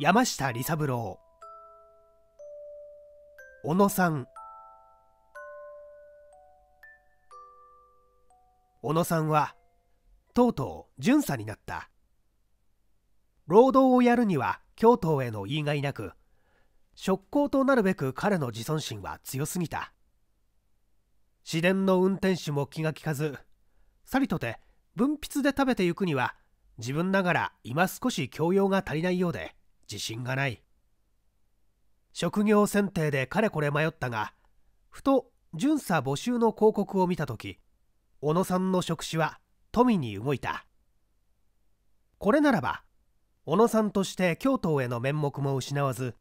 山下利三郎小野さん小野さんはとうとう巡査になった労働をやるには京都への言いがいなく職工となるべく彼の自尊心は強すぎた市電の運転手も気が利かずさりとて文筆で食べてゆくには自分ながら今少し教養が足りないようで自信がない職業選定でかれこれ迷ったがふと巡査募集の広告を見た時小野さんの職種は富に動いたこれならば小野さんとして京都への面目も失わず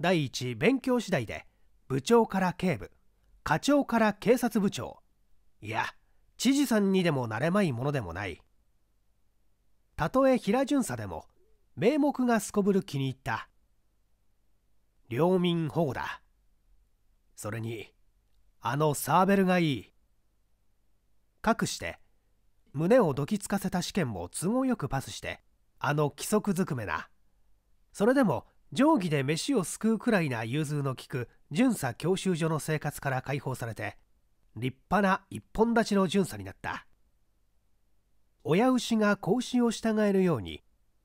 第一勉強次第で部長から警部課長から警察部長いや知事さんにでもなれまいものでもないたとえ平巡査でも名目がすこぶる気に入った領民保護だそれにあのサーベルがいいかくして胸をどきつかせた試験も都合よくパスしてあの規則ずくめなそれでも定規で飯をすくうくらいな融通の利く巡査教習所の生活から解放されて立派な一本立ちの巡査になった親牛が子を従えるように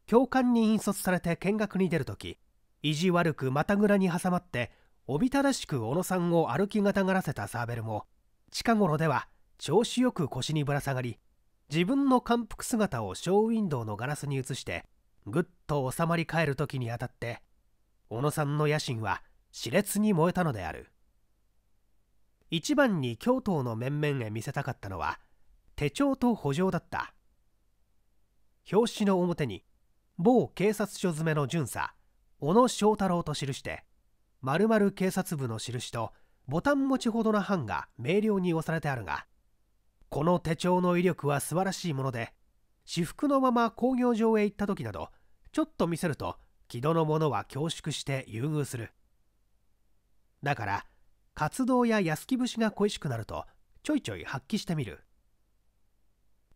教官に引率されて見学に出るとき意地悪くまたぐらに挟まっておびただしく小野さんを歩きたがらせたサーベルも近頃では調子よく腰にぶら下がり自分の感服姿をショーウィンドウのガラスに映してぐっと収まり返る時にあたって小野さんの野心は熾烈に燃えたのである一番に京都の面々へ見せたかったのは手帳と補助だった表紙の表に某警察署詰めの巡査小野正太郎と記して丸々警察部の印とボタン持ちほどの版が明瞭に押されてあるがこの手帳の威力は素晴らしいもので私服のまま工業場へ行った時などちょっと見せると木戸の者は恐縮して優遇するだから活動や屋敷節が恋しくなるとちょいちょい発揮してみる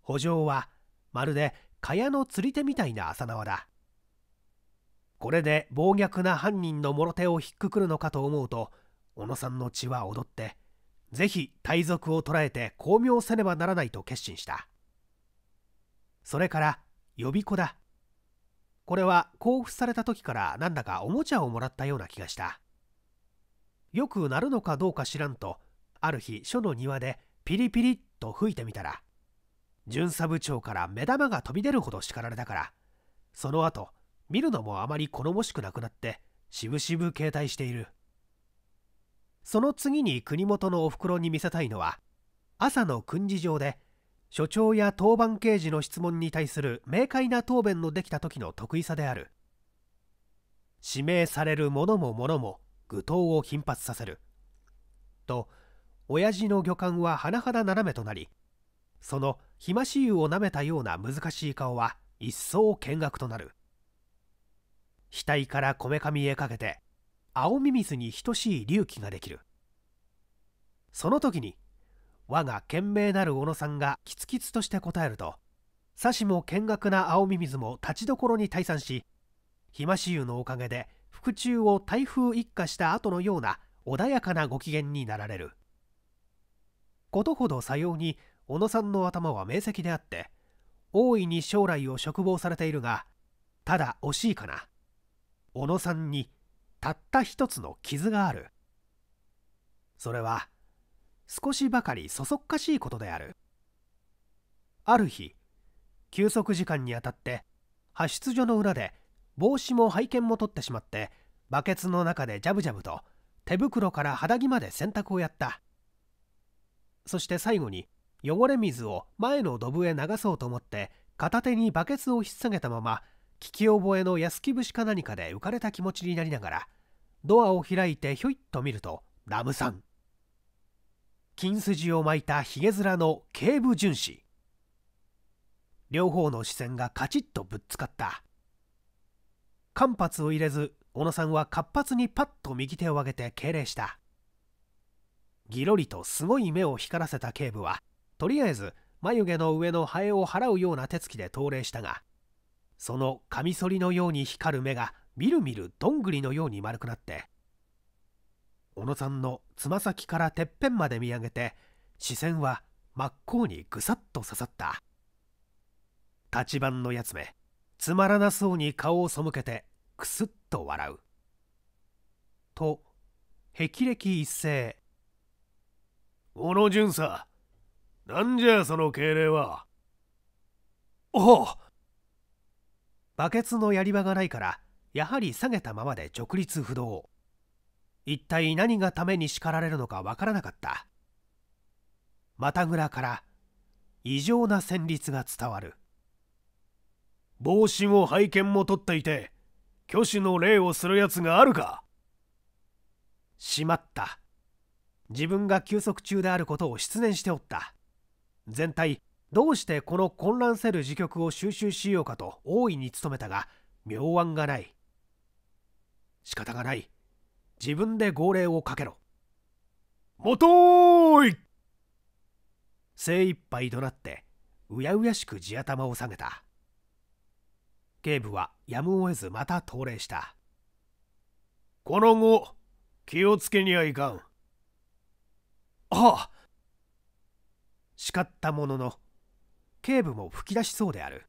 補助はまるで蚊帳の釣り手みたいな浅縄だこれで暴虐な犯人のもろ手をひっくくるのかと思うと小野さんの血は踊ってぜひ大賊を捕らえて巧妙せねばならないと決心したそれから予備子だこれは交付された時からなんだかおもちゃをもらったような気がしたよくなるのかどうか知らんとある日書の庭でピリピリッと吹いてみたら巡査部長から目玉が飛び出るほど叱られたからその後見るのもあまり好もしくなくなってしぶしぶ携帯しているその次に国元のおふくろに見せたいのは朝の訓示場で所長や当番刑事の質問に対する明快な答弁のできた時の得意さである指名される者ものも愚頭を頻発させると親父の魚感は甚だ斜めとなりそのひまし湯をなめたような難しい顔は一層見学となる額からこめかみへかけて青ミミに等しい隆起ができるその時に我が賢明なる小野さんがキツキツとして答えるとさしも見学な青ミミズも立ちどころに退散しひまし湯のおかげで腹中を台風一過した後のような穏やかなご機嫌になられることほどさように小野さんの頭は明晰であって大いに将来を嘱望されているがただ惜しいかな小野さんにたった一つの傷があるそれは少しばかりそそっかしいことであるある日休息時間にあたって派出所の裏で帽子も拝見も取ってしまってバケツの中でジャブジャブと手袋から肌着まで洗濯をやったそして最後に汚れ水を前のドブへ流そうと思って片手にバケツを引っさげたまま聞き覚えの安木節か何かで浮かれた気持ちになりながらドアを開いてひょいっと見るとラムさん金筋を巻いたひげ面の警部巡視両方の視線がカチッとぶっつかった間髪を入れず小野さんは活発にパッと右手を上げて敬礼したぎろりとすごい目を光らせた警部はとりあえず眉毛の上のハエを払うような手つきで投礼したがそのカミソリのように光る目がみるみるどんぐりのように丸くなって小野さんのつま先からてっぺんまで見上げて視線は真っ向にぐさっと刺さった立ち番のやつめつまらなそうに顔を背けてくすっと笑うと霹靂一斉小野巡査なんじゃその敬礼は。おおバケツのやり場がないから、やはり下げたままで直立不動。一体何がために叱られるのかわからなかった。またぐらから異常な旋律が伝わる。帽子も拝見も取っていて、挙手の礼をするやつがあるかしまった。自分が休息中であることを失念しておった。全体どうしてこの混乱せる時局を収集しようかと大いに努めたが妙案がない仕方がない自分で号令をかけろもとーい精一杯怒鳴ってうやうやしく地頭を下げた警部はやむを得ずまた投令したこの後気をつけにはいかんああ叱ったものの頸部も吹き出しそうである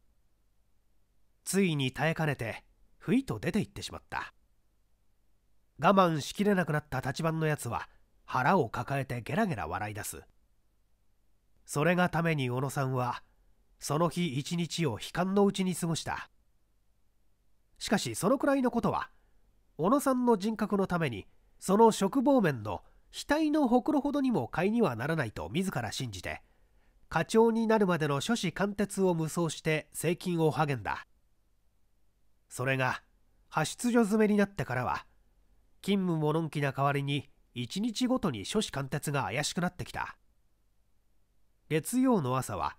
ついに耐えかねてふいと出て行ってしまった我慢しきれなくなった立場のやつは腹を抱えてゲラゲラ笑い出すそれがために小野さんはその日一日を悲観のうちに過ごしたしかしそのくらいのことは小野さんの人格のためにその職望面の額のほくろほどにも買いにはならないと自ら信じて課長になるまでの諸子貫徹を無双して税金を励んだそれが派出所詰めになってからは勤務ものんきな代わりに1日ごとに諸子貫徹が怪しくなってきた月曜の朝は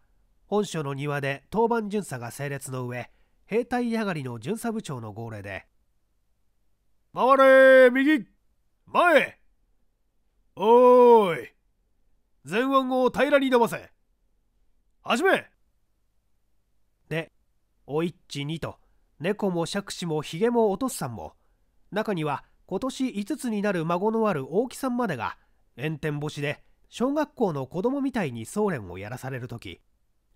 本所の庭で当番巡査が整列の上兵隊上がりの巡査部長の号令で「回れ右前おーい前腕を平らに伸ばせ始めで、おいっちにと、猫も杓子もひげもおとす。さんも、中には今年5つになる孫のある大木さんまでが、炎天星で小学校の子供みたいに総連をやらされる時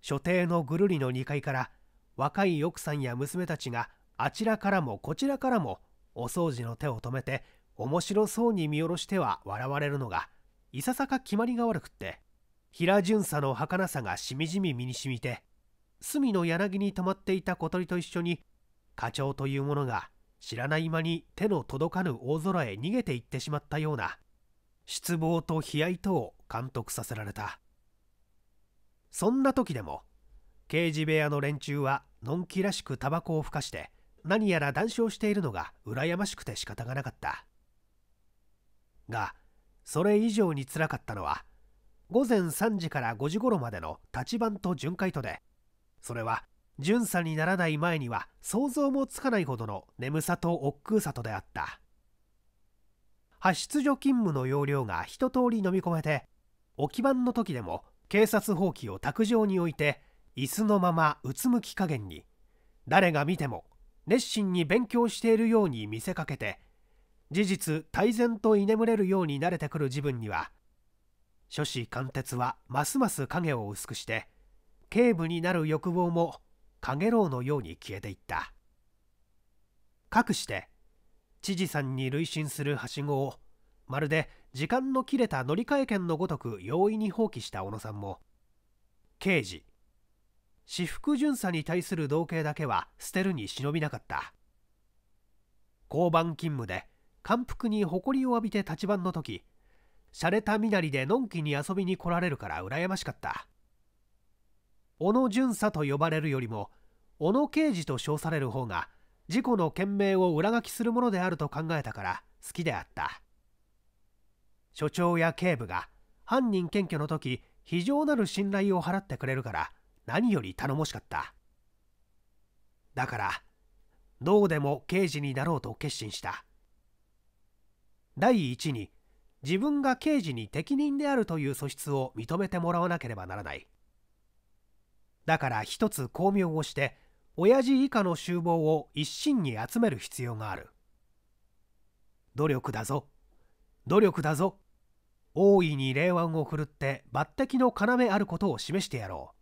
所定のぐるりの2階から若い奥さんや娘たちがあちらからもこちらからもお掃除の手を止めて面白そうに見下ろしては笑われるのがいささか決まりが悪くって平巡査の儚さがしみじみ身にしみて隅の柳に泊まっていた小鳥と一緒に課長というものが知らない間に手の届かぬ大空へ逃げていってしまったような失望と悲哀とを監督させられたそんな時でも刑事部屋の連中はのんきらしくタバコをふかして何やら談笑しているのが羨ましくて仕方がなかったがそれ以上につらかったのは午前3時から5時頃までの立番と巡回とでそれは巡査にならない前には想像もつかないほどの眠さと億劫さとであった派出所勤務の要領が一通り飲み込めて置き番の時でも警察放棄を卓上に置いて椅子のままうつむき加減に誰が見ても熱心に勉強しているように見せかけて事実泰然と居眠れるように慣れてくる自分には諸子貫徹はますます影を薄くして警部になる欲望も影楼のように消えていったかくして知事さんに累進するはしごをまるで時間の切れた乗り換え券のごとく容易に放棄した小野さんも刑事私服巡査に対する同型だけは捨てるに忍びなかった交番勤務で感服に誇りを浴びて立番の時洒落た身なりでのんきに遊びに来られるから羨ましかった小野巡査と呼ばれるよりも小野刑事と称される方が事故の件名を裏書きするものであると考えたから好きであった所長や警部が犯人検挙の時非常なる信頼を払ってくれるから何より頼もしかっただからどうでも刑事になろうと決心した第一に自分が刑事に適任であるという素質を認めてもらわなければならないだから一つ巧妙をして親父以下の集望を一身に集める必要がある努力だぞ努力だぞ大いに霊腕を振るって抜擢の要あることを示してやろ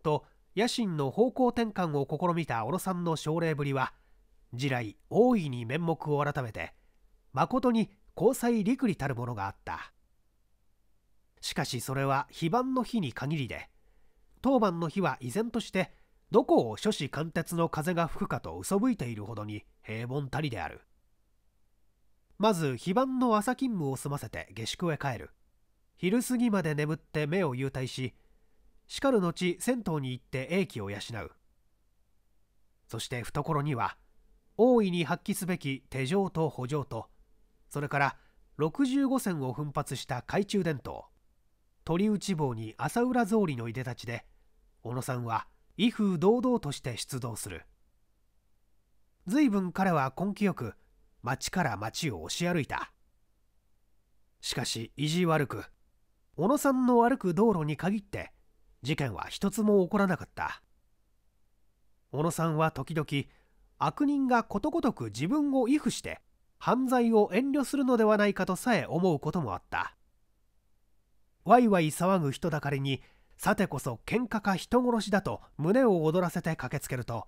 うと野心の方向転換を試みた小野さんの奨励ぶりは次来大いに面目を改めて誠に交際陸利たるものがあったしかしそれは非番の日に限りで当番の日は依然としてどこを諸子貫徹の風が吹くかと嘘吹いているほどに平凡たりであるまず非番の朝勤務を済ませて下宿へ帰る昼過ぎまで眠って目を幽体ししかる後銭湯に行って英気を養うそして懐には大いに発揮すべき手錠と補助とそれから65銭を奮発した懐中電灯鳥内棒に浅浦草履のいでたちで小野さんは威風堂々として出動する随分彼は根気よく町から町を押し歩いたしかし意地悪く小野さんの歩く道路に限って事件は一つも起こらなかった小野さんは時々悪人がことごとく自分を畏怖して犯罪を遠慮するのではないかとさえ思うこともあったわいわい騒ぐ人だかりにさてこそ喧嘩か人殺しだと胸を躍らせて駆けつけると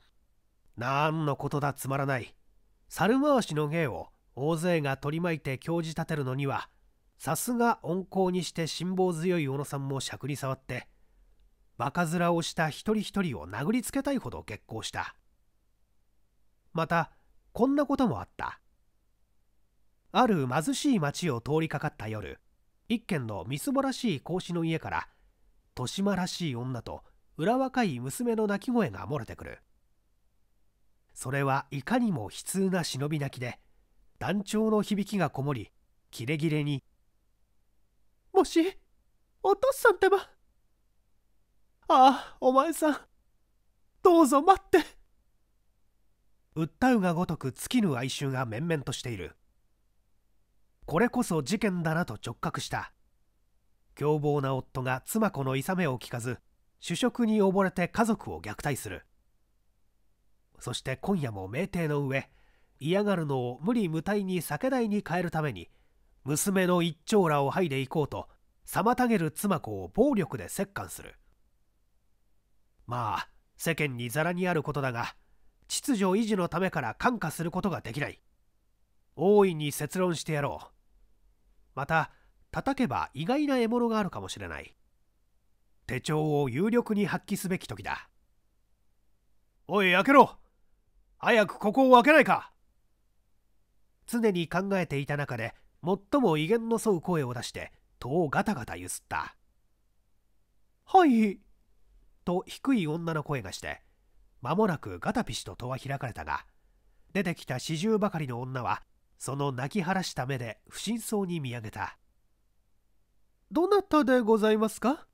なんのことだつまらない猿回しの芸を大勢が取り巻いて興じ立てるのにはさすが温厚にして辛抱強い小野さんも尺に触ってバカ面をした一人一人を殴りつけたいほど激高したまたこんなこともあったある貧しい町を通りかかった夜一軒のみすぼらしい格子の家から豊島らしい女と裏若い娘の泣き声が漏れてくるそれはいかにも悲痛な忍び泣きで団長の響きがこもりキレキレに「もしお父さんってばああお前さんどうぞ待って」訴うがごとく尽きぬ哀愁が面々としているこれこそ事件だなと直覚した凶暴な夫が妻子のいさめを聞かず主食に溺れて家族を虐待するそして今夜も酩酊の上嫌がるのを無理無体に酒代に変えるために娘の一長羅を剥いでいこうと妨げる妻子を暴力で折檻するまあ世間にざらにあることだが秩序維持のためから感化することができない大いに説論してやろうまた叩けば意外な獲物があるかもしれない手帳を有力に発揮すべき時だおい開けろ早くここを開けないか常に考えていた中で最も威厳の沿う声を出して戸をガタガタ揺すった「はい」と低い女の声がして間もなくガタピシと戸は開かれたが出てきた四十ばかりの女はその泣き晴らした目で不審そうに見上げたどなたでございますか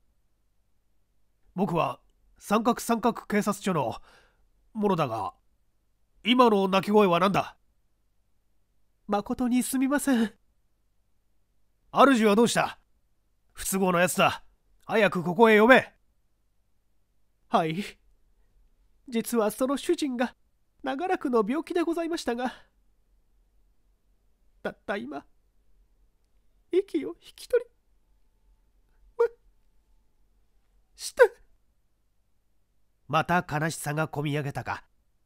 僕は三角三角警察署の者だが今の鳴き声は何だ誠にすみません主はどうした不都合なやつだ早くここへ呼べはい実はその主人が長らくの病気でございましたがたった今息を引き取りましたまた悲しさがこみ上げたか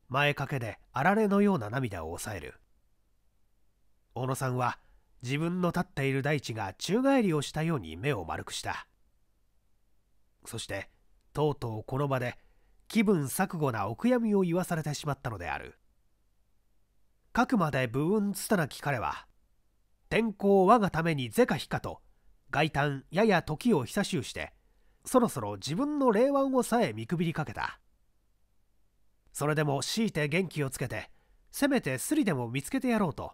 前掛けであられのような涙を抑える小野さんは自分の立っている大地が宙返りをしたように目を丸くしたそしてとうとうこの場で気分錯誤なお悔やみを言わされてしまったのであるかくまで部分つたなき彼は天候我がために是か非かと外観やや時を久しゅうしてそろそろ自分の霊腕をさえ見くびりかけたそれでも強いて元気をつけてせめてすりでも見つけてやろうと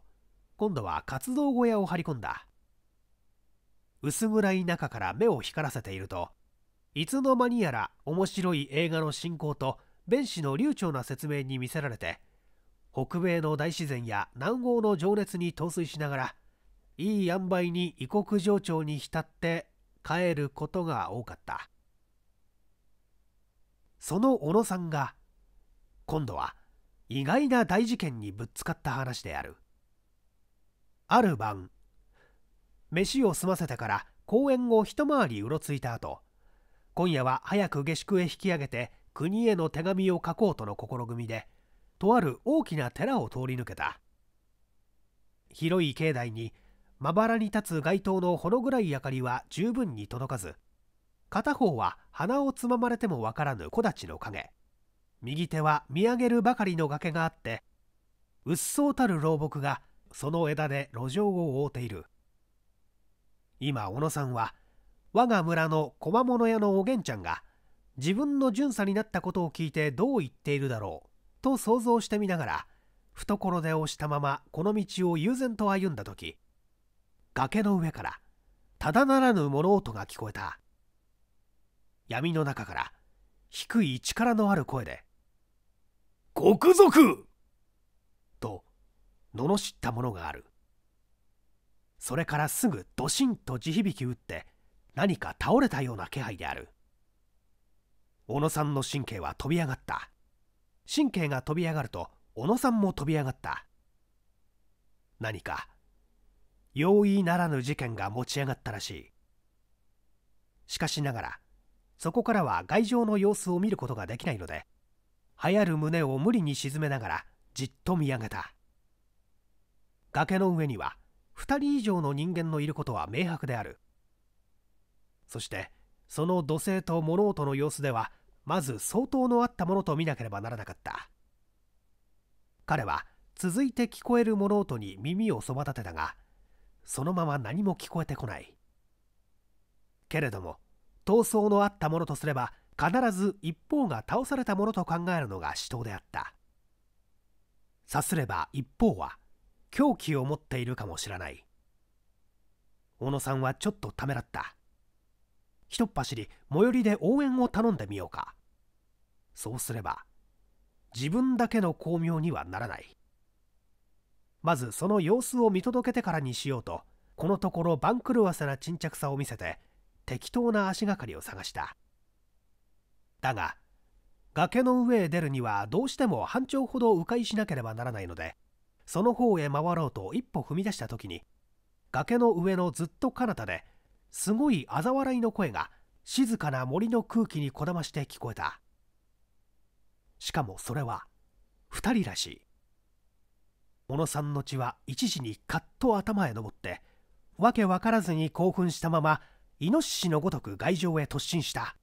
今度は活動小屋を張り込んだ薄暗い中から目を光らせているといつの間にやら面白い映画の進行と弁士の流暢な説明に見せられて北米の大自然や南欧の情熱に陶酔しながらいい塩梅に異国情緒に浸って帰ることが多かったその小野さんが今度は意外な大事件にぶつかった話であるある晩飯を済ませてから公園を一回りうろついた後今夜は早く下宿へ引き上げて国への手紙を書こうとの心組でとある大きな寺を通り抜けた広い境内にまばらに立つ街灯のほの暗い明かりは十分に届かず片方は鼻をつままれてもわからぬ木立の影右手は見上げるばかりの崖があってうっそうたる老木がその枝で路上を覆っている今小野さんは我が村の小間物屋のおげんちゃんが自分の巡査になったことを聞いてどう言っているだろうと想像してみながら懐で押したままこの道を悠然と歩んだ時崖の上からただならぬ物音が聞こえた闇の中から低い力のある声で「国賊!」と罵ったものがあるそれからすぐドシンと地響き打って何か倒れたような気配である小野さんの神経は飛び上がった神経が飛び上がると小野さんも飛び上がった何か容易ならぬ事件が持ち上がったらしいしかしながらそこからは外情の様子を見ることができないので流行る胸を無理に沈めながらじっと見上げた崖の上には2人以上の人間のいることは明白であるそしてその土星と物音の様子ではまず相当のあったものと見なければならなかった彼は続いて聞こえる物音に耳をそば立てたがそのまま何も聞こえてこないけれども闘争のあったものとすれば必ず一方が倒されたものと考えるのが死闘であったさすれば一方は狂気を持っているかもしれない小野さんはちょっとためらったひとっ走り最寄りで応援を頼んでみようかそうすれば自分だけの巧妙にはならないまずその様子を見届けてからにしようとこのところ番狂わせな沈着さを見せて適当な足がかりを探しただが崖の上へ出るにはどうしても半丁ほど迂回しなければならないのでその方へ回ろうと一歩踏み出した時に崖の上のずっと彼方ですごい嘲笑いの声が静かな森の空気にこだまして聞こえたしかもそれは2人らしい小野さんの血は一時にカッと頭へ上ってわけわからずに興奮したままイノシシのごとく外上へ突進した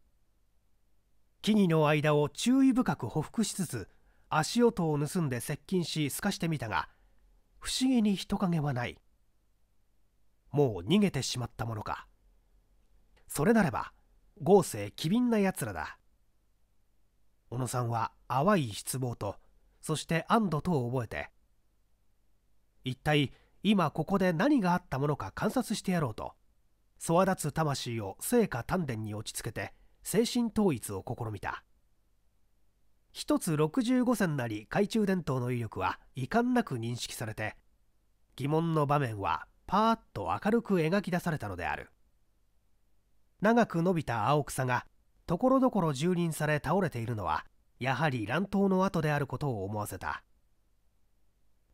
木々の間を注意深く捕服しつつ足音を盗んで接近し透かしてみたが不思議に人影はないもう逃げてしまったものかそれなれば豪勢機敏なやつらだ小野さんは淡い失望とそして安堵とを覚えて一体今ここで何があったものか観察してやろうと粗立つ魂を聖火丹田に落ち着けて精神統一を試みた一つ65銭なり懐中電灯の威力は遺憾なく認識されて疑問の場面はパーッと明るく描き出されたのである長く伸びた青草がところどころ蹂躙され倒れているのはやはり乱闘の跡であることを思わせた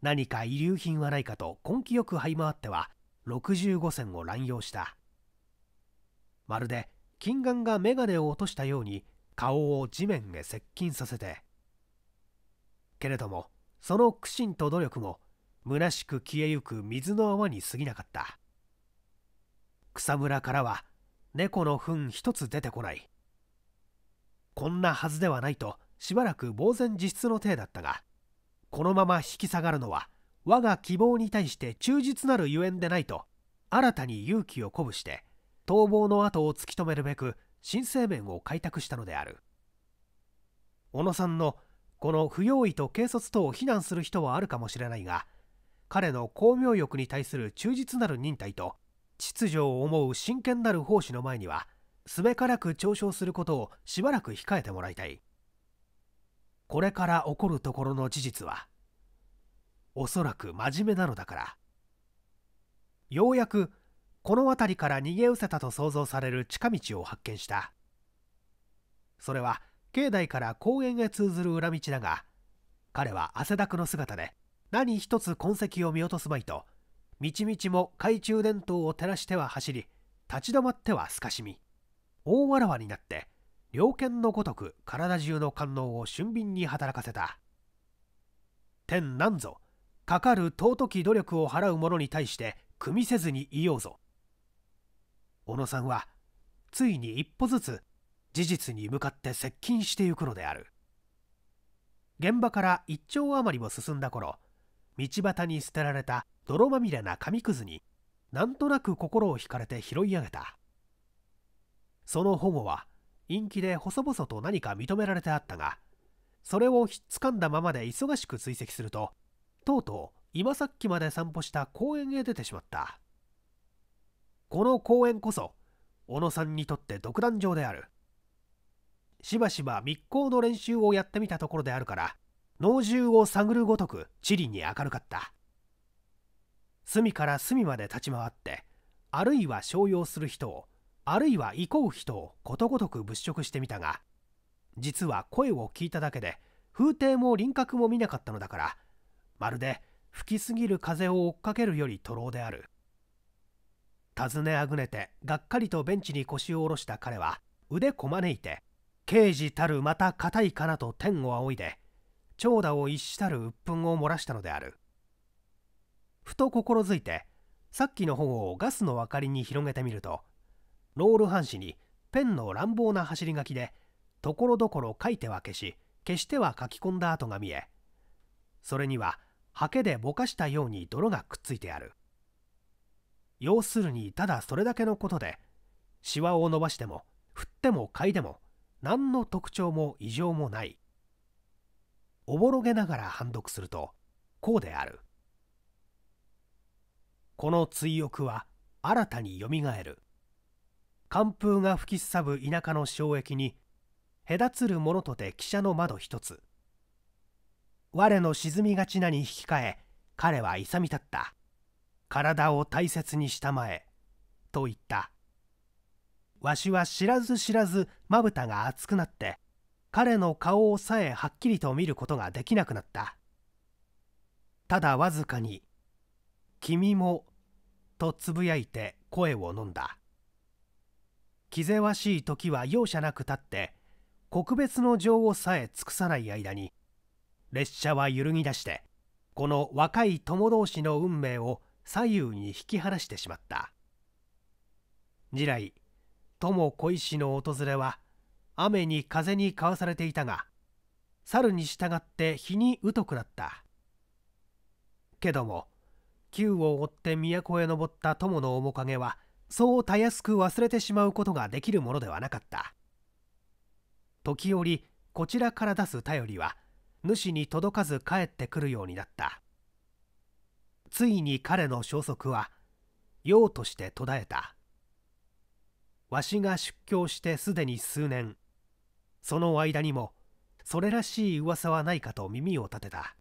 何か遺留品はないかと根気よく這い回っては65銭を乱用したまるで金眼が眼鏡を落としたように顔を地面へ接近させてけれどもその苦心と努力も虚しく消えゆく水の泡に過ぎなかった草むらからは猫の糞一つ出てこないこんなはずではないとしばらく呆然自失の体だったがこのまま引き下がるのは我が希望に対して忠実なるゆえんでないと新たに勇気を鼓舞して逃亡の後を突き止めるべく新生面を開拓したのである小野さんのこの不用意と軽率等を非難する人はあるかもしれないが彼の巧妙欲に対する忠実なる忍耐と秩序を思う真剣なる奉仕の前にはすべからく嘲笑することをしばらく控えてもらいたいこれから起こるところの事実はおそらく真面目なのだからようやくこの辺りから逃げ失せたと想像される近道を発見したそれは境内から公園へ通ずる裏道だが彼は汗だくの姿で何一つ痕跡を見落とすまいと道々も懐中電灯を照らしては走り立ち止まっては透かしみ大わらわになって猟犬のごとく体中の官能を俊敏に働かせた天なんぞかかる尊き努力を払う者に対して組みせずにいようぞ小野さんはついに一歩ずつ事実に向かって接近してゆくのである現場から一丁余りも進んだ頃道端に捨てられた泥まみれな紙くずになんとなく心を惹かれて拾い上げたその保護は陰気で細々と何か認められてあったがそれをひっつかんだままで忙しく追跡するととうとう今さっきまで散歩した公園へ出てしまったこの公園こそ小野さんにとって独壇場であるしばしば密航の練習をやってみたところであるから脳汁を探るごとく地理に明るかった隅から隅まで立ち回ってあるいは商用する人をあるいは行こう人をことごとく物色してみたが実は声を聞いただけで風景も輪郭も見なかったのだからまるで吹きすぎる風を追っかけるより徒労である尋ねあぐねてがっかりとベンチに腰を下ろした彼は腕こまねいて刑事たるまた硬いかなと天を仰いで長蛇を逸したる鬱憤を漏らしたのであるふと心づいてさっきの本をガスの明かりに広げてみるとロール半紙にペンの乱暴な走り書きでところどころ書いては消し消しては書き込んだ跡が見えそれにはハケでぼかしたように泥がくっついてある要するにただそれだけのことでしわを伸ばしても振っても嗅いでも何の特徴も異常もないおぼろげながら判読するとこうであるこの追憶は新たによみがえる寒風が吹きすさぶ田舎の障壁に隔つるものとて汽車の窓一つ我の沈みがちなに引き換え彼は勇み立った体を大切にしたまえと言ったわしは知らず知らずまぶたが熱くなって彼の顔をさえはっきりと見ることができなくなったただわずかに「君も」とつぶやいて声を飲んだ気ぜわしい時は容赦なく立って国別の情をさえ尽くさない間に列車は揺るぎ出してこの若い友同士の運命を左右に引き離してしまった次来友小石の訪れは雨に風にかわされていたが猿に従って日に疎くなったけども旧を追って都へ登った友の面影はそうたやすく忘れてしまうことができるものではなかった時折こちらから出す便りは主に届かず帰ってくるようになったついに彼の消息は用として途絶えたわしが出京してすでに数年その間にもそれらしい噂はないかと耳を立てた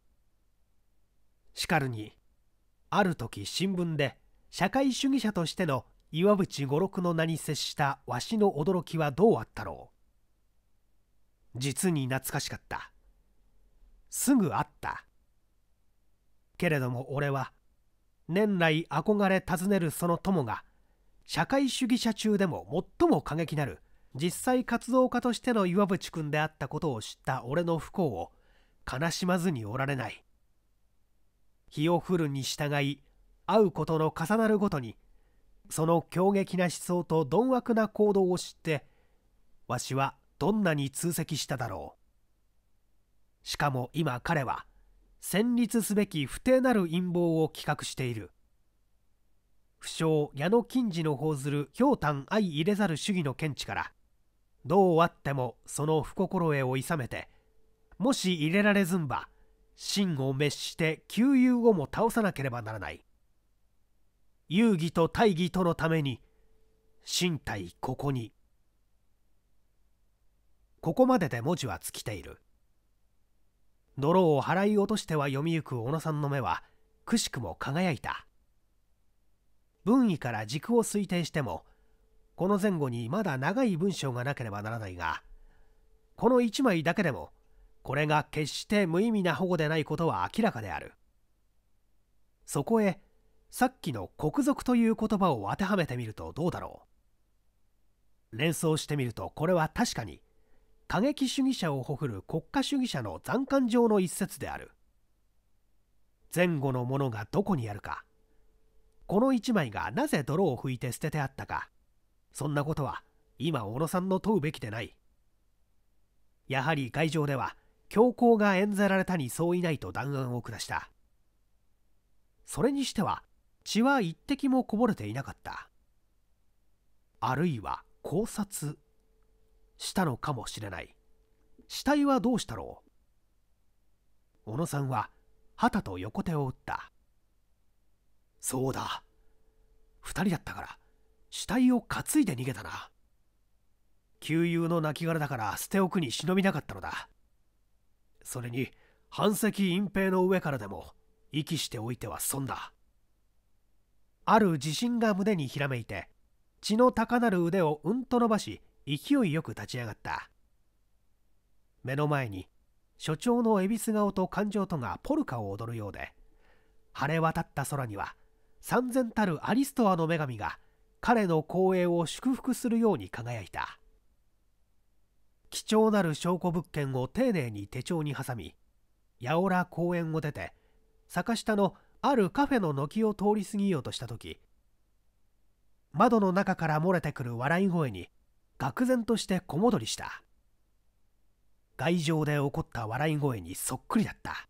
しかるにある時新聞で社会主義者としての岩渕五六の名に接したわしの驚きはどうあったろう実に懐かしかったすぐ会ったけれども俺は年来憧れ尋ねるその友が社会主義者中でも最も過激なる実際活動家としての岩渕君であったことを知った俺の不幸を悲しまずにおられない日を降るに従い会うことの重なるごとにその強激な思想と鈍悪な行動を知ってわしはどんなに通斥しただろうしかも今彼は戦慄すべき不定なる陰謀を企画している不詳矢野金次の報ずる氷炭相入れざる主義の見地からどうあってもその不心得をいさめてもし入れられずんば真を滅して旧友をも倒さなければならない遊戯と大義とのために身体ここにここまでで文字は尽きている泥を払い落としては読みゆく小野さんの目はくしくも輝いた文意から軸を推定してもこの前後にまだ長い文章がなければならないがこの1枚だけでもこれが決して無意味な保護でないことは明らかであるそこへさっきの国賊という言葉を当てはめてみるとどうだろう連想してみるとこれは確かに過激主義者を誇る国家主義者の残感上の一節である前後のものがどこにあるかこの一枚がなぜ泥を拭いて捨ててあったかそんなことは今小野さんの問うべきでないやはり会場では教皇が演ぜられたに相違ないと弾案を下したそれにしては血は一滴もこぼれていなかったあるいは考察したのかもしれない死体はどうしたろう小野さんは旗と横手を打ったそうだ2人だったから死体を担いで逃げたな旧友の亡骸だから捨て置くに忍びなかったのだそれに半石隠蔽の上からでも息しておいては損だある自信が胸にひらめいて血の高なる腕をうんと伸ばし勢いよく立ち上がった目の前に所長の恵比寿顔と感情とがポルカを踊るようで晴れ渡った空には三千たるアリストアの女神が彼の光栄を祝福するように輝いた貴重なる証拠物件を丁寧に手帳に挟み八百屋公園を出て坂下のあるカフェの軒を通り過ぎようとした時窓の中から漏れてくる笑い声に愕然として小戻りした外情で起こった笑い声にそっくりだった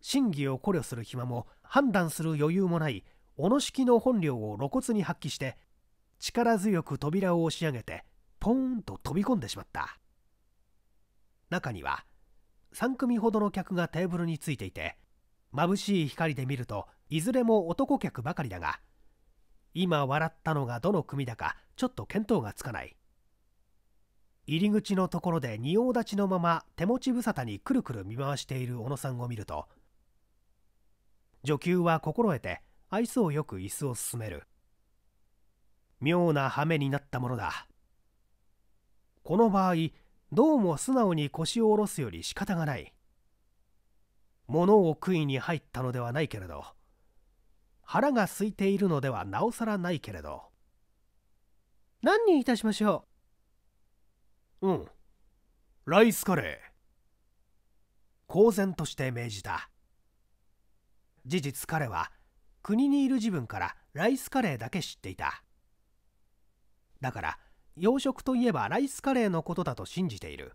真偽を考慮する暇も判断する余裕もないおのしきの本領を露骨に発揮して力強く扉を押し上げてポーンと飛び込んでしまった中には3組ほどの客がテーブルについていて眩しい光で見るといずれも男客ばかりだが今笑ったのがどの組だかちょっと見当がつかない入り口のところで仁王立ちのまま手持ち無沙汰にくるくる見回している小野さんを見ると女給は心得て愛想よく椅子を進める妙な羽目になったものだこの場合どうも素直に腰を下ろすより仕方がない物を食いに入ったのではないけれど腹が空いているのではなおさらないけれど何にいたしましょううんライスカレー公然として命じた事実彼は国にいる自分からライスカレーだけ知っていただから洋食といえばライスカレーのことだと信じている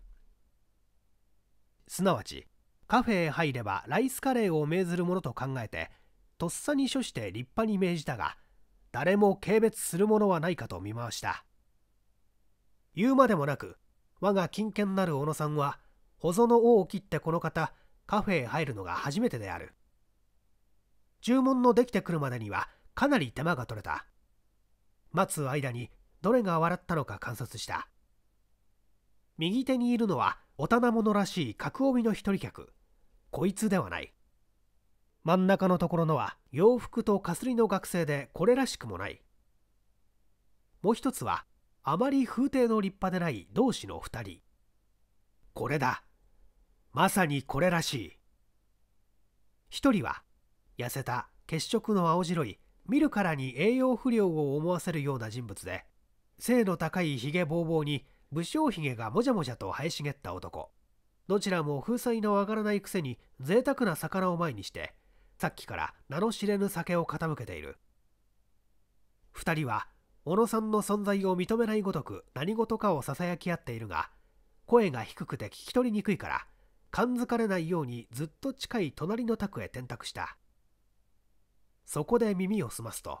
すなわちカフェへ入ればライスカレーを命ずるものと考えてとっさに処して立派に命じたが誰も軽蔑するものはないかと見回した言うまでもなく我が金券なる小野さんは保存の尾を切ってこの方カフェへ入るのが初めてである注文のできてくるまでにはかなり手間が取れた待つ間にどれが笑ったのか観察した右手にいるのはお棚物らしい角帯の一人客こいつではない真ん中のところのは洋服とかすりの学生でこれらしくもないもう一つはあまり風体の立派でない同志の2人これだまさにこれらしい一人は痩せた血色の青白い見るからに栄養不良を思わせるような人物で背の高いひげぼうぼうに武将ひげがもじゃもじゃと生え茂った男どちらも風彩の上がらないくせに贅沢な魚を前にしてさっきから名の知れぬ酒を傾けている2人は小野さんの存在を認めないごとく何事かをささやき合っているが声が低くて聞き取りにくいから感づかれないようにずっと近い隣の宅へ転託したそこで耳を澄ますと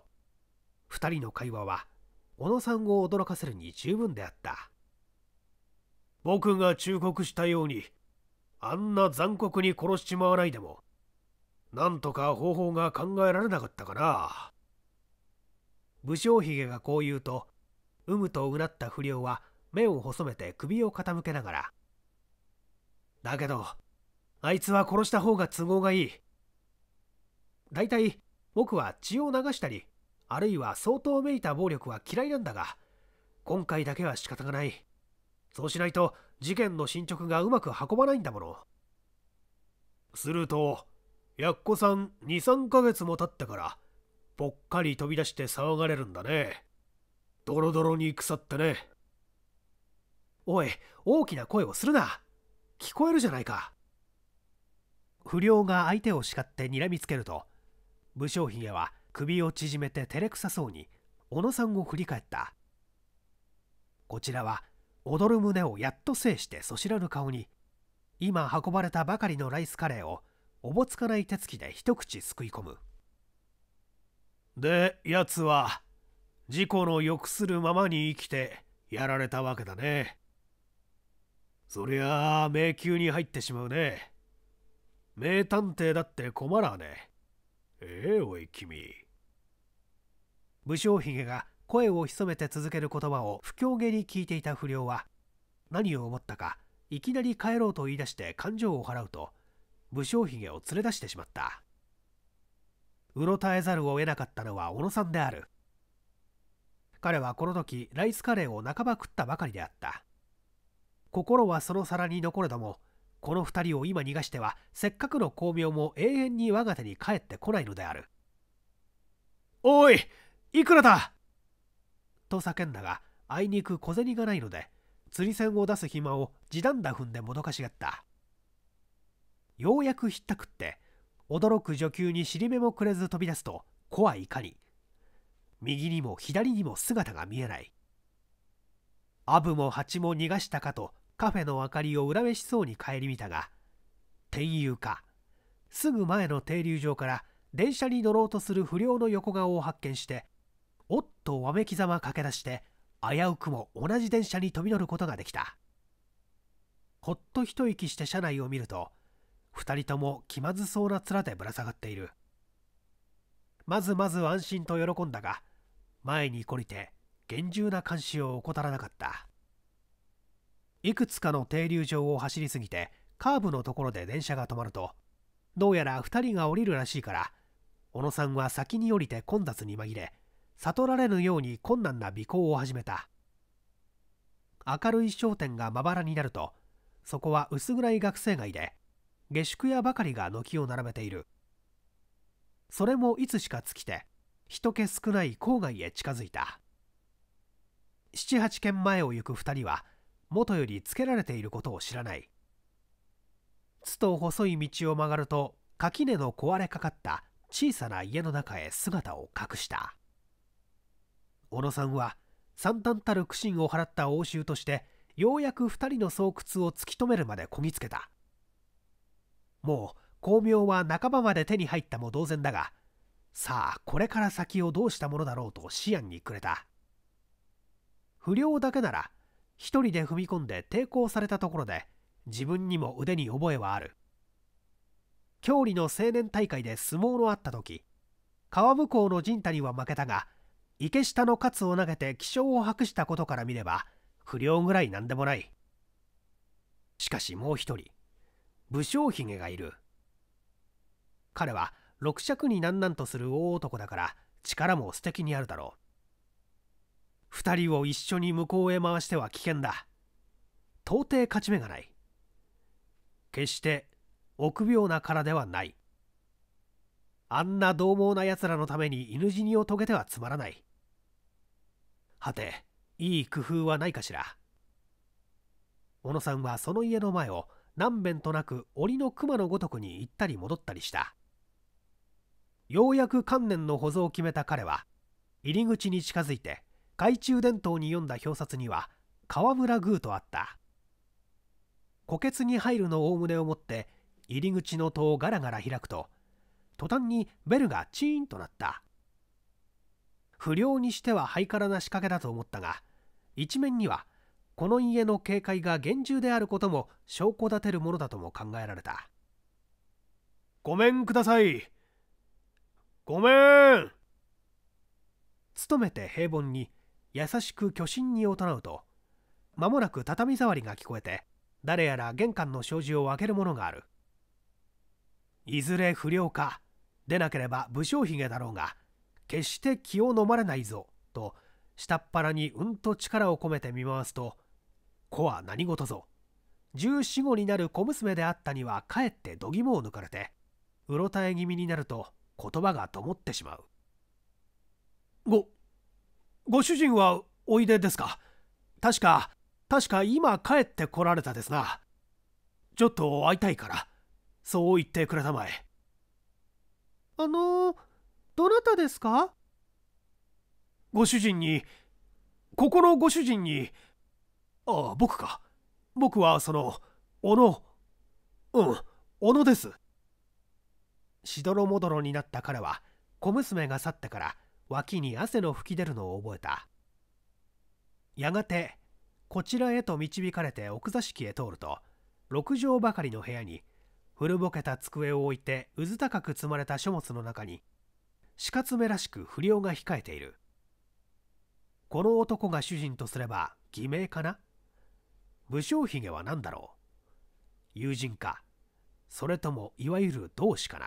2人の会話は小野さんを驚かせるに十分であった僕が忠告したようにあんな残酷に殺しちまわないでもなんとか方法が考えられなかったかな武将髭がこう言うとうむとうなった不良は目を細めて首を傾けながらだけどあいつは殺した方が都合がいいだいたい僕は血を流したりあるいは相当めいた暴力は嫌いなんだが今回だけは仕方がないそうしないと事件の進捗がうまく運ばないんだものするとやっこさん23ヶ月も経ってからぽっかり飛び出して騒がれるんだねドロドロに腐ってねおい大きな声をするな聞こえるじゃないか不良が相手を叱って睨みつけると武将げは首を縮めて照れくさそうに小野さんを振り返ったこちらは踊る胸をやっと制してそしらぬ顔に今運ばれたばかりのライスカレーをおぼつかない手つきで一口すくい込むでやつは事故の欲するままに生きてやられたわけだねそりゃあ迷宮に入ってしまうね名探偵だって困らねええおい君武将げが声を潜めて続ける言葉を不況げに聞いていた不良は何を思ったかいきなり帰ろうと言い出して感情を払うと武将髭を連れ出してしまったうろたえざるを得なかったのは小野さんである彼はこの時ライスカレーを半ば食ったばかりであった心はその皿に残るどもこの2人を今逃がしてはせっかくの巧妙も永遠に我が手に帰ってこないのであるおいいくらだと叫んだが、あいにく小銭がないので、釣り銭を出す暇を地団打踏んでもどかしがった。ようやくひったくって、驚く女給に尻目もくれず飛び出すと、子はいかに。右にも左にも姿が見えない。アブも蜂も逃がしたかと、カフェの明かりを恨めしそうに帰りみたが、転遊か。すぐ前の停留場から電車に乗ろうとする不良の横顔を発見して、とわめきざま駆け出して危うくも同じ電車に飛び乗ることができたほっと一息して車内を見ると2人とも気まずそうな面でぶら下がっているまずまず安心と喜んだが前に懲りて厳重な監視を怠らなかったいくつかの停留場を走りすぎてカーブのところで電車が止まるとどうやら2人が降りるらしいから小野さんは先に降りて混雑に紛れ悟られぬように困難な尾行を始めた明るい商店がまばらになるとそこは薄暗い学生街で下宿屋ばかりが軒を並べているそれもいつしか尽きて人気少ない郊外へ近づいた78軒前を行く2人は元よりつけられていることを知らないつと細い道を曲がると垣根の壊れかかった小さな家の中へ姿を隠した小野さんは惨憺たる苦心を払った応酬としてようやく2人の巣窟を突き止めるまでこぎつけたもう巧妙は半ばまで手に入ったも同然だがさあこれから先をどうしたものだろうと思案にくれた不良だけなら一人で踏み込んで抵抗されたところで自分にも腕に覚えはある郷里の青年大会で相撲のあった時川向こうの陣太には負けたが池下の勝を投げて気性を博したことから見れば不良ぐらい何でもないしかしもう一人武将髭がいる彼は六尺になんなんとする大男だから力も素敵にあるだろう二人を一緒に向こうへ回しては危険だ到底勝ち目がない決して臆病なからではないあんな獰猛な奴らのために犬死にを遂げてはつまらない。はて、いい工夫はないかしら。小野さんはその家の前を何べんとなく檻の熊のごとくに行ったり戻ったりした。ようやく観念の保存を決めた彼は、入り口に近づいて、懐中電灯に読んだ表札には、河村宮とあった。虎穴に入るのおおむねをもって、入り口の戸をガラガラ開くと、途端にベルがチーンとなった不良にしてはハイカラな仕掛けだと思ったが一面にはこの家の警戒が厳重であることも証拠立てるものだとも考えられたごめんくださいごめん勤めて平凡に優しく巨神に大うと間もなく畳触りが聞こえて誰やら玄関の障子を開けるものがあるいずれ不良かでなければ武将髭だろうが決して気を飲まれないぞと下っ腹にうんと力を込めて見回すと子は何事ぞ十四五になる小娘であったにはかえって度肝を抜かれてうろたえ気味になると言葉がともってしまうごご主人はおいでですか確か確か今帰ってこられたですなちょっと会いたいからそう言ってくれたまえあのどなたですかご主人にここのご主人にああ僕か僕はその小野うん小野ですしどろもどろになった彼は小娘が去ってから脇に汗の噴き出るのを覚えたやがてこちらへと導かれて奥座敷へ通ると6畳ばかりの部屋に古ぼけた机を置いてうず高く積まれた書物の中に死活めらしく不良が控えているこの男が主人とすれば偽名かな武将髭は何だろう友人かそれともいわゆる同志かな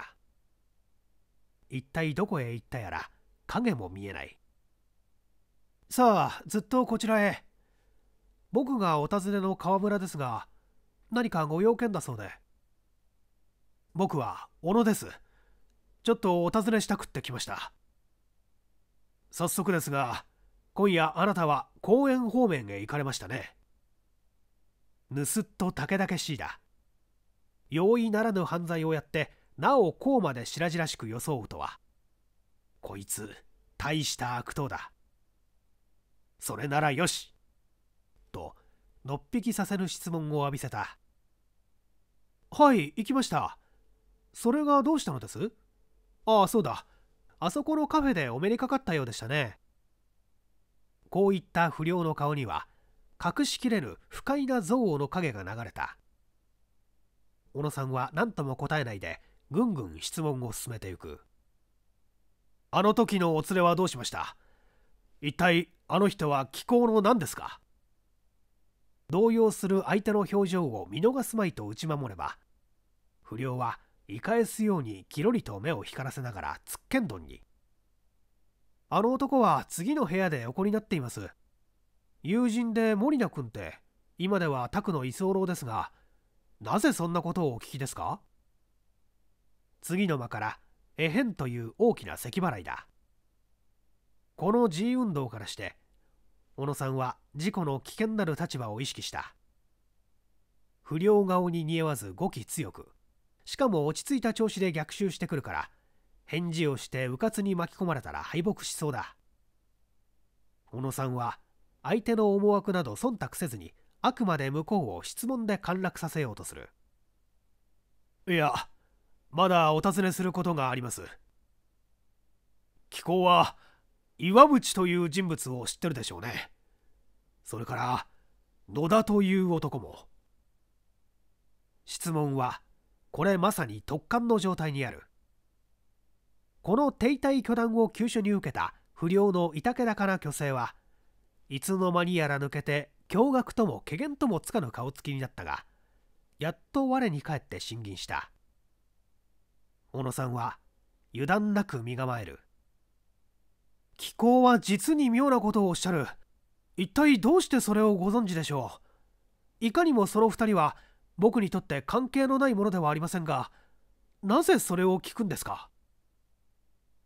一体どこへ行ったやら影も見えないさあずっとこちらへ僕がお尋ねの川村ですが何かご用件だそうで。僕は小野ですちょっとお尋ねしたくってきました早速ですが今夜あなたは公園方面へ行かれましたねぬすっとたけだけしいだ容易ならぬ犯罪をやってなおこうまで白々しく装うとはこいつ大した悪党だそれならよしとのっぴきさせぬ質問を浴びせたはい行きましたそれがどうしたのですああそうだあそこのカフェでお目にかかったようでしたねこういった不良の顔には隠しきれぬ不快な憎悪の影が流れた小野さんは何とも答えないでぐんぐん質問を進めていくあの時のお連れはどうしました一体あの人は気候の何ですか動揺する相手の表情を見逃すまいと打ち守れば不良は言い返すようにキロリと目を光らせながらつっけんどんにあの男は次の部屋で横になっています友人で森名君って今では宅の居候ですがなぜそんなことをお聞きですか次の間からえへんという大きな咳払いだこの G 運動からして小野さんは事故の危険なる立場を意識した不良顔に似合わず語気強くしかも落ち着いた調子で逆襲してくるから返事をして迂闊に巻き込まれたら敗北しそうだ小野さんは相手の思惑など忖度せずにあくまで向こうを質問で陥落させようとするいやまだお尋ねすることがあります気候は岩渕という人物を知ってるでしょうねそれから野田という男も質問はこれまさに突貫の状態にあるこの停滞巨弾を急所に受けた不良のいたけだかな巨星はいつの間にやら抜けて驚愕とも怪げともつかぬ顔つきになったがやっと我に返って信議した小野さんは油断なく身構える気候は実に妙なことをおっしゃる一体どうしてそれをご存知でしょういかにもその2人は僕にとって関係のないものではありませんがなぜそれを聞くんですか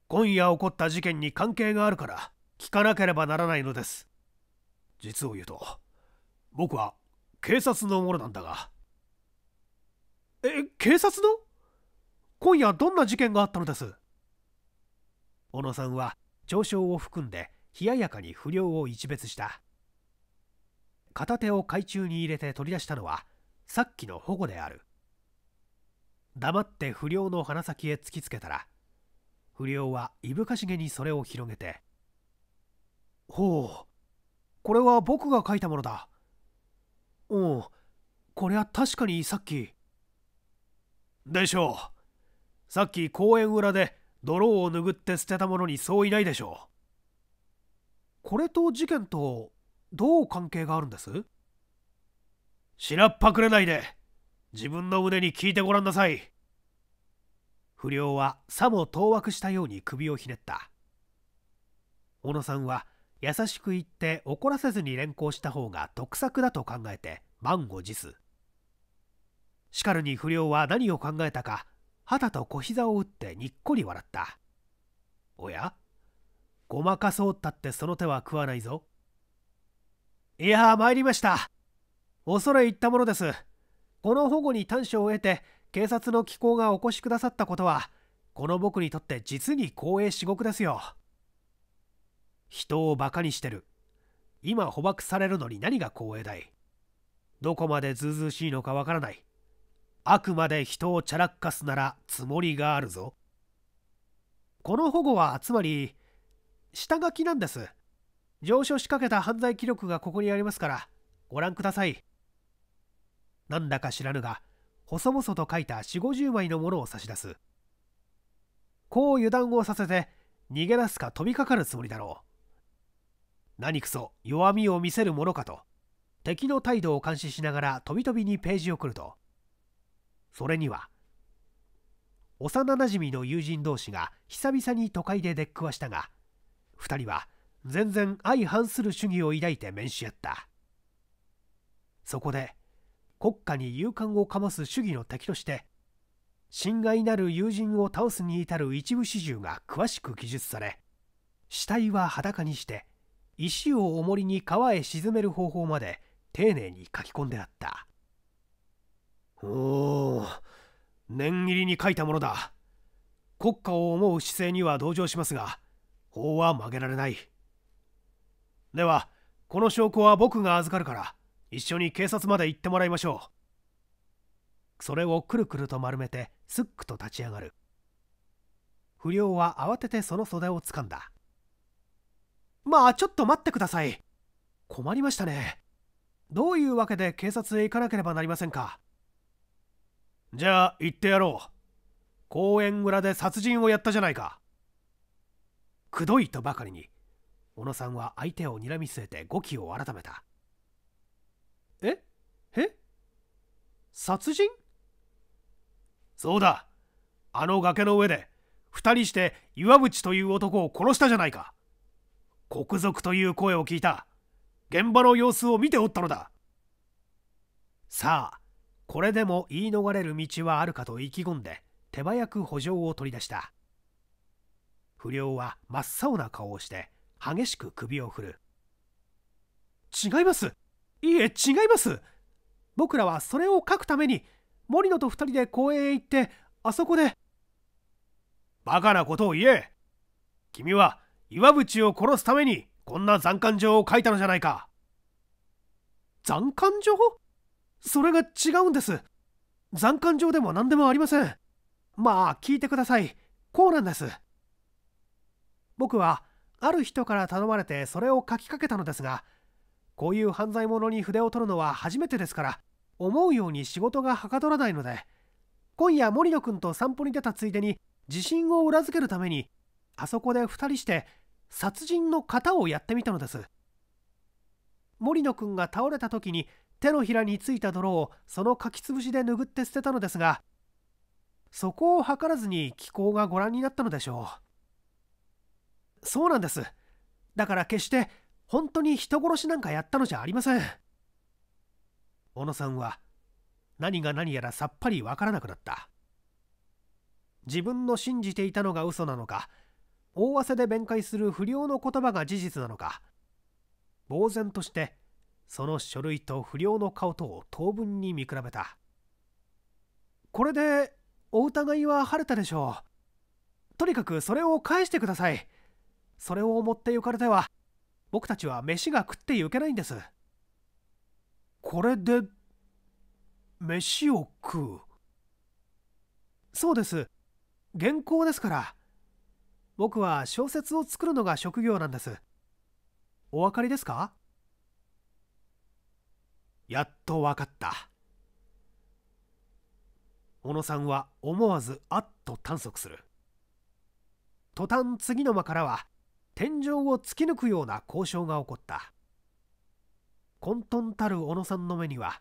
今夜起こった事件に関係があるから聞かなければならないのです実を言うと僕は警察の者なんだがえ警察の今夜どんな事件があったのです小野さんは嘲笑を含んで冷ややかに不良を一別した片手を海中に入れて取り出したのはさっきの保護である黙って不良の鼻先へ突きつけたら不良はいぶかしげにそれを広げて「ほうこれは僕が書いたものだ」「おうこれは確かにさっき」でしょうさっき公園裏で泥を拭って捨てたものにそういないでしょうこれと事件とどう関係があるんですしらっぱくれないで自分の腕に聞いてごらんなさい不良はさも当惑したように首をひねった小野さんは優しく言って怒らせずに連行した方が得策だと考えて満を持すしかるに不良は何を考えたか肌と小膝を打ってにっこり笑ったおやごまかそうったってその手は食わないぞいや参りました恐れ入ったものですこの保護に短所を得て警察の機構がお越しくださったことはこの僕にとって実に光栄至極ですよ人をバカにしてる今捕獲されるのに何が光栄だいどこまでずうずうしいのかわからないあくまで人をちゃらっかすならつもりがあるぞこの保護はつまり下書きなんです上書しかけた犯罪記録がここにありますからご覧くださいなんだか知らぬが細々と書いた四五十枚のものを差し出すこう油断をさせて逃げ出すか飛びかかるつもりだろう何くそ弱みを見せるものかと敵の態度を監視しながらとびとびにページをくるとそれには幼なじみの友人同士が久々に都会で出っくわしたが2人は全然相反する主義を抱いて面し合ったそこで国家に勇敢をかます主義の敵として侵害なる友人を倒すに至る一部始終が詳しく記述され死体は裸にして石を重りに川へ沈める方法まで丁寧に書き込んであったおお念入りに書いたものだ国家を思う姿勢には同情しますが法は曲げられないではこの証拠は僕が預かるから一緒に警察まで行ってもらいましょうそれをくるくると丸めてすっくと立ち上がる不良は慌ててその袖を掴んだまあちょっと待ってください困りましたねどういうわけで警察へ行かなければなりませんかじゃあ行ってやろう公園裏で殺人をやったじゃないかくどいとばかりに小野さんは相手を睨み据えて語気を改めたえ殺人そうだ。あの崖の上で、2人して岩淵という男を殺したじゃないか。国賊という声を聞いた。現場の様子を見ておったのだ。さあ、これでも言い逃れる道はあるかと意気込んで、手早く補助を取り出した。不良は真っ青な顔をして、激しく首を振る。違いますいいえ、違います僕らはそれを書くために森野と2人で公園へ行ってあそこでバカなことを言え君は岩渕を殺すためにこんな残感状を書いたのじゃないか残感状それが違うんです残感状でも何でもありませんまあ聞いてくださいこうなんです僕はある人から頼まれてそれを書きかけたのですがこういう犯罪者に筆を取るのは初めてですから思うように仕事がはかどらないので今夜森野くんと散歩に出たついでに自信を裏付けるためにあそこで2人して殺人の型をやってみたのです森野くんが倒れた時に手のひらについた泥をそのかきつぶしで拭って捨てたのですがそこを図らずに気候がご覧になったのでしょうそうなんですだから決して本当に人殺しなんかやったのじゃありません小野さんは何が何やらさっぱりわからなくなった自分の信じていたのが嘘なのか大汗で弁解する不良の言葉が事実なのか呆然としてその書類と不良の顔とを当分に見比べたこれでお疑いは晴れたでしょうとにかくそれを返してくださいそれを持って行かれては僕たちは飯が食ってゆけないんですこれで飯を食うそうです原稿ですから僕は小説を作るのが職業なんですお分かりですかやっと分かった小野さんは思わずあっと探索する途端次の間からは天井を突き抜くような交渉が起こった混沌たる小野さんの目には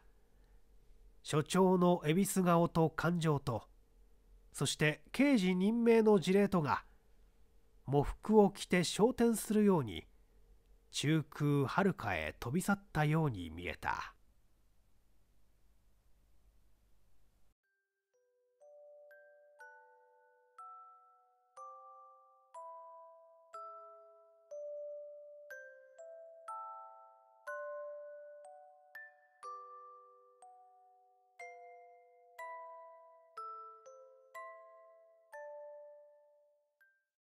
所長の恵比寿顔と感情とそして刑事任命の事例とが喪服を着て昇天するように中空はるかへ飛び去ったように見えた。